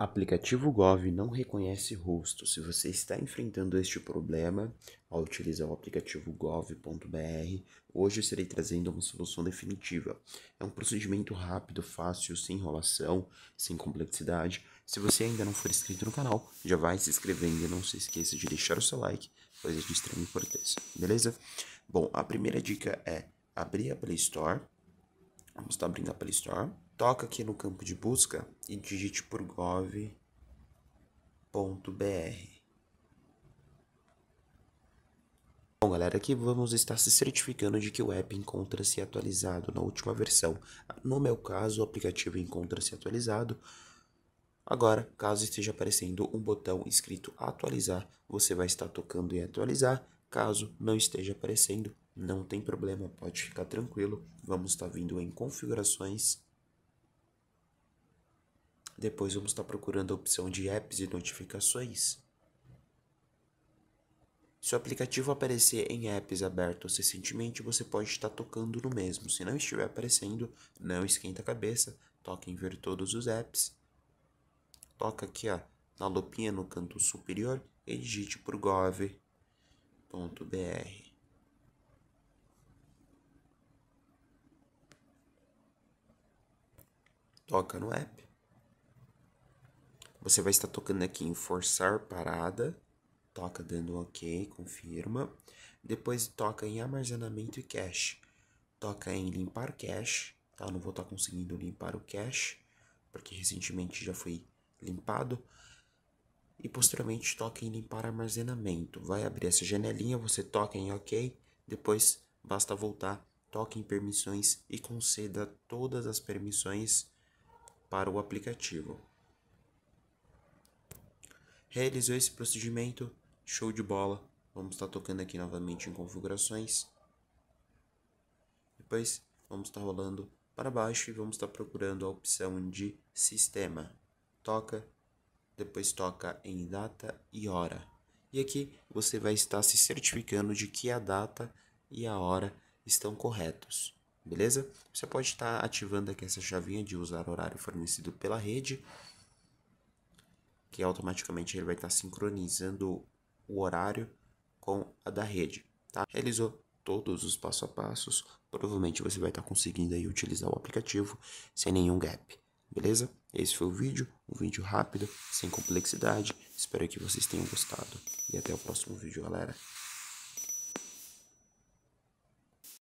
Aplicativo Gov não reconhece rosto. Se você está enfrentando este problema ao utilizar o aplicativo gov.br, hoje eu estarei trazendo uma solução definitiva. É um procedimento rápido, fácil, sem enrolação, sem complexidade. Se você ainda não for inscrito no canal, já vai se inscrevendo e não se esqueça de deixar o seu like, pois é de extrema importância, beleza? Bom, a primeira dica é abrir a Play Store. Vamos estar abrindo a Play Store. Toca aqui no campo de busca e digite por gov.br. Bom, galera, aqui vamos estar se certificando de que o app encontra-se atualizado na última versão. No meu caso, o aplicativo encontra-se atualizado. Agora, caso esteja aparecendo um botão escrito atualizar, você vai estar tocando em atualizar. Caso não esteja aparecendo, não tem problema, pode ficar tranquilo. Vamos estar vindo em configurações depois vamos estar procurando a opção de apps e notificações. Se o aplicativo aparecer em apps abertos recentemente, você pode estar tocando no mesmo. Se não estiver aparecendo, não esquenta a cabeça, toca em ver todos os apps. Toca aqui ó, na lupinha no canto superior e digite por gov.br. Toca no app. Você vai estar tocando aqui em forçar parada, toca dando OK, confirma. Depois toca em armazenamento e cache. Toca em limpar cache, tá? Eu não vou estar conseguindo limpar o cache, porque recentemente já foi limpado. E posteriormente toca em limpar armazenamento. Vai abrir essa janelinha, você toca em OK, depois basta voltar, toque em permissões e conceda todas as permissões para o aplicativo realizou esse procedimento, show de bola. Vamos estar tá tocando aqui novamente em configurações. Depois vamos estar tá rolando para baixo e vamos estar tá procurando a opção de sistema. Toca, depois toca em data e hora. E aqui você vai estar se certificando de que a data e a hora estão corretos. Beleza? Você pode estar ativando aqui essa chavinha de usar horário fornecido pela rede que automaticamente ele vai estar sincronizando o horário com a da rede, tá? Realizou todos os passo a passos, provavelmente você vai estar conseguindo aí utilizar o aplicativo sem nenhum gap, beleza? Esse foi o vídeo, um vídeo rápido, sem complexidade, espero que vocês tenham gostado e até o próximo vídeo, galera.